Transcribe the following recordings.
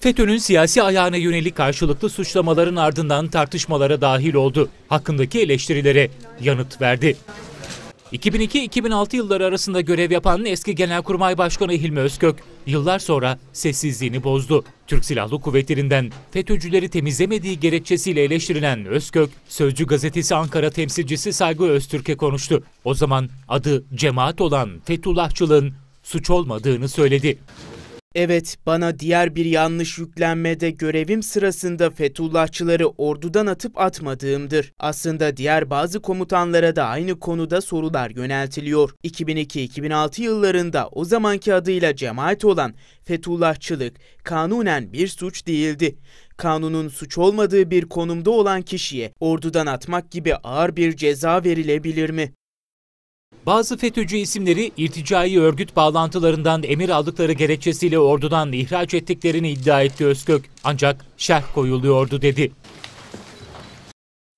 FETÖ'nün siyasi ayağına yönelik karşılıklı suçlamaların ardından tartışmalara dahil oldu. Hakkındaki eleştirilere yanıt verdi. 2002-2006 yılları arasında görev yapan eski Genelkurmay Başkanı Hilmi Özkök yıllar sonra sessizliğini bozdu. Türk Silahlı Kuvvetleri'nden FETÖ'cüleri temizlemediği gerekçesiyle eleştirilen Özkök, Sözcü Gazetesi Ankara temsilcisi Saygı Öztürk'e konuştu. O zaman adı cemaat olan Fethullahçılığın suç olmadığını söyledi. Evet, bana diğer bir yanlış yüklenmede görevim sırasında Fethullahçıları ordudan atıp atmadığımdır. Aslında diğer bazı komutanlara da aynı konuda sorular yöneltiliyor. 2002-2006 yıllarında o zamanki adıyla cemaat olan Fethullahçılık kanunen bir suç değildi kanunun suç olmadığı bir konumda olan kişiye ordudan atmak gibi ağır bir ceza verilebilir mi? Bazı FETÖ'cü isimleri irticai örgüt bağlantılarından emir aldıkları gerekçesiyle ordudan ihraç ettiklerini iddia etti Özkök. Ancak şerh koyuluyordu dedi.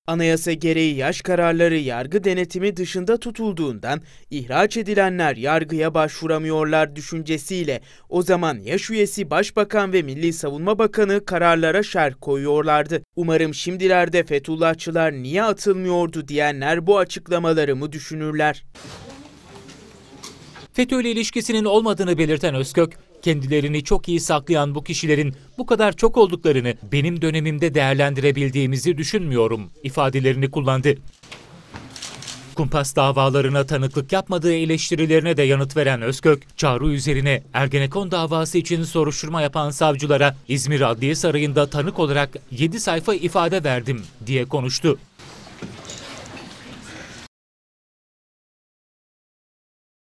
Anayasa gereği yaş kararları yargı denetimi dışında tutulduğundan ihraç edilenler yargıya başvuramıyorlar düşüncesiyle o zaman yaş üyesi Başbakan ve Milli Savunma Bakanı kararlara şerh koyuyorlardı. Umarım şimdilerde Fethullahçılar niye atılmıyordu diyenler bu açıklamalarımı düşünürler. FETÖ ile ilişkisinin olmadığını belirten Özkök, kendilerini çok iyi saklayan bu kişilerin bu kadar çok olduklarını benim dönemimde değerlendirebildiğimizi düşünmüyorum ifadelerini kullandı. Kumpas davalarına tanıklık yapmadığı eleştirilerine de yanıt veren Özkök, çağrı üzerine Ergenekon davası için soruşturma yapan savcılara İzmir Adliye Sarayı'nda tanık olarak 7 sayfa ifade verdim diye konuştu.